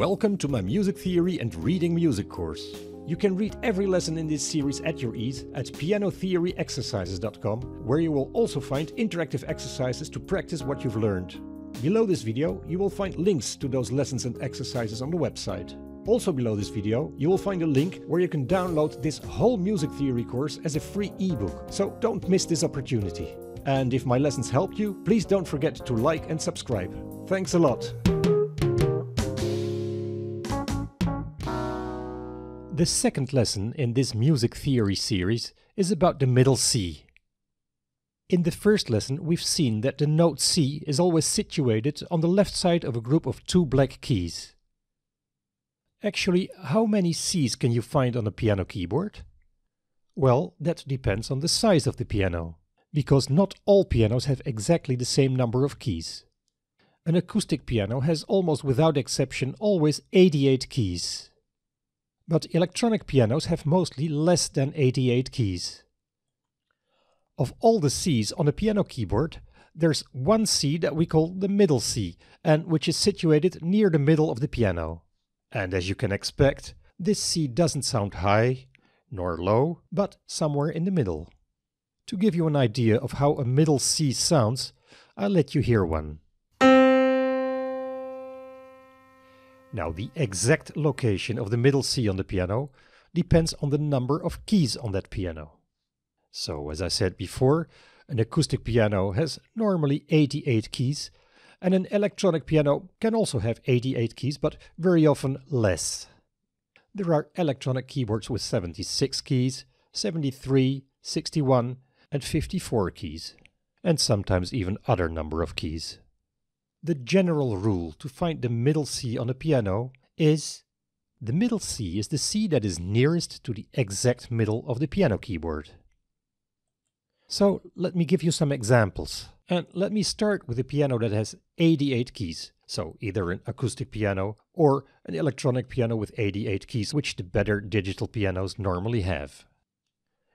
Welcome to my music theory and reading music course. You can read every lesson in this series at your ease at pianotheoryexercises.com, where you will also find interactive exercises to practice what you've learned. Below this video, you will find links to those lessons and exercises on the website. Also below this video, you will find a link where you can download this whole music theory course as a free ebook, so don't miss this opportunity. And if my lessons helped you, please don't forget to like and subscribe. Thanks a lot! The second lesson in this music theory series is about the middle C. In the first lesson we've seen that the note C is always situated on the left side of a group of two black keys. Actually, how many Cs can you find on a piano keyboard? Well, that depends on the size of the piano, because not all pianos have exactly the same number of keys. An acoustic piano has almost without exception always 88 keys but electronic pianos have mostly less than 88 keys. Of all the Cs on a piano keyboard, there's one C that we call the middle C, and which is situated near the middle of the piano. And as you can expect, this C doesn't sound high nor low, but somewhere in the middle. To give you an idea of how a middle C sounds, I'll let you hear one. Now the exact location of the middle C on the piano depends on the number of keys on that piano. So as I said before, an acoustic piano has normally 88 keys and an electronic piano can also have 88 keys but very often less. There are electronic keyboards with 76 keys, 73, 61 and 54 keys and sometimes even other number of keys. The general rule to find the middle C on a piano is the middle C is the C that is nearest to the exact middle of the piano keyboard. So let me give you some examples. And let me start with a piano that has 88 keys. So either an acoustic piano or an electronic piano with 88 keys, which the better digital pianos normally have.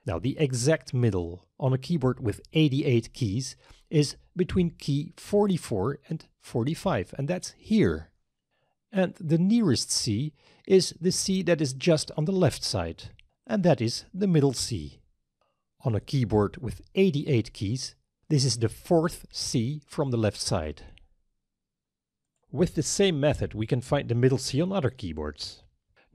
Now the exact middle on a keyboard with 88 keys is between key 44 and 45 and that's here. And the nearest C is the C that is just on the left side and that is the middle C. On a keyboard with 88 keys this is the fourth C from the left side. With the same method we can find the middle C on other keyboards.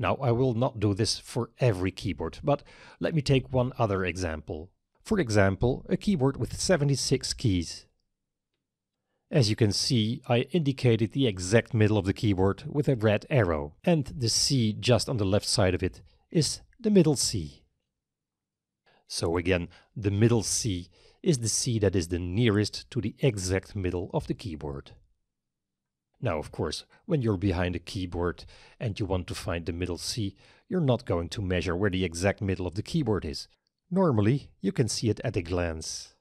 Now I will not do this for every keyboard, but let me take one other example. For example, a keyboard with 76 keys. As you can see, I indicated the exact middle of the keyboard with a red arrow, and the C just on the left side of it is the middle C. So again, the middle C is the C that is the nearest to the exact middle of the keyboard. Now, of course, when you're behind a keyboard and you want to find the middle C, you're not going to measure where the exact middle of the keyboard is. Normally, you can see it at a glance.